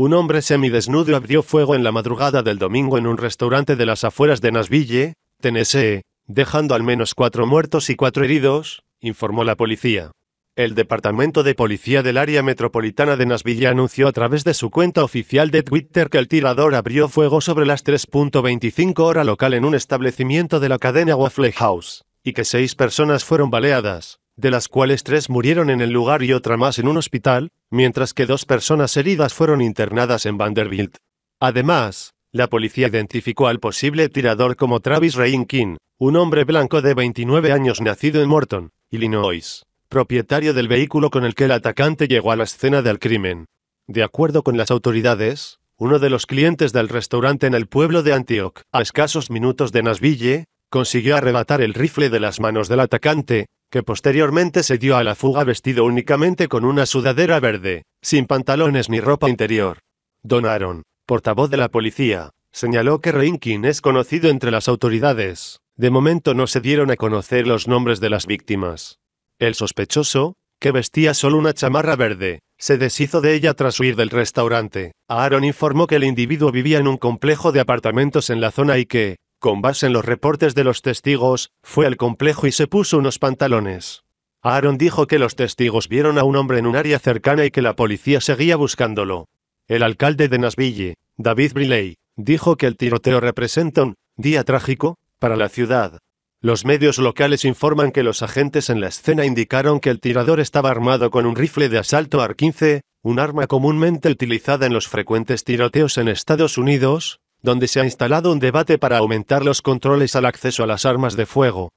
Un hombre semidesnudo abrió fuego en la madrugada del domingo en un restaurante de las afueras de Nashville, Tennessee, dejando al menos cuatro muertos y cuatro heridos, informó la policía. El Departamento de Policía del Área Metropolitana de Nashville anunció a través de su cuenta oficial de Twitter que el tirador abrió fuego sobre las 3.25 hora local en un establecimiento de la cadena Waffle House, y que seis personas fueron baleadas de las cuales tres murieron en el lugar y otra más en un hospital, mientras que dos personas heridas fueron internadas en Vanderbilt. Además, la policía identificó al posible tirador como Travis Reinkin, un hombre blanco de 29 años nacido en Morton, Illinois, propietario del vehículo con el que el atacante llegó a la escena del crimen. De acuerdo con las autoridades, uno de los clientes del restaurante en el pueblo de Antioch, a escasos minutos de Nashville, consiguió arrebatar el rifle de las manos del atacante, que posteriormente se dio a la fuga vestido únicamente con una sudadera verde, sin pantalones ni ropa interior. Don Aaron, portavoz de la policía, señaló que Reinkin es conocido entre las autoridades. De momento no se dieron a conocer los nombres de las víctimas. El sospechoso, que vestía solo una chamarra verde, se deshizo de ella tras huir del restaurante. Aaron informó que el individuo vivía en un complejo de apartamentos en la zona y que, con base en los reportes de los testigos, fue al complejo y se puso unos pantalones. Aaron dijo que los testigos vieron a un hombre en un área cercana y que la policía seguía buscándolo. El alcalde de Nashville, David Briley, dijo que el tiroteo representa un día trágico para la ciudad. Los medios locales informan que los agentes en la escena indicaron que el tirador estaba armado con un rifle de asalto AR-15, un arma comúnmente utilizada en los frecuentes tiroteos en Estados Unidos, donde se ha instalado un debate para aumentar los controles al acceso a las armas de fuego,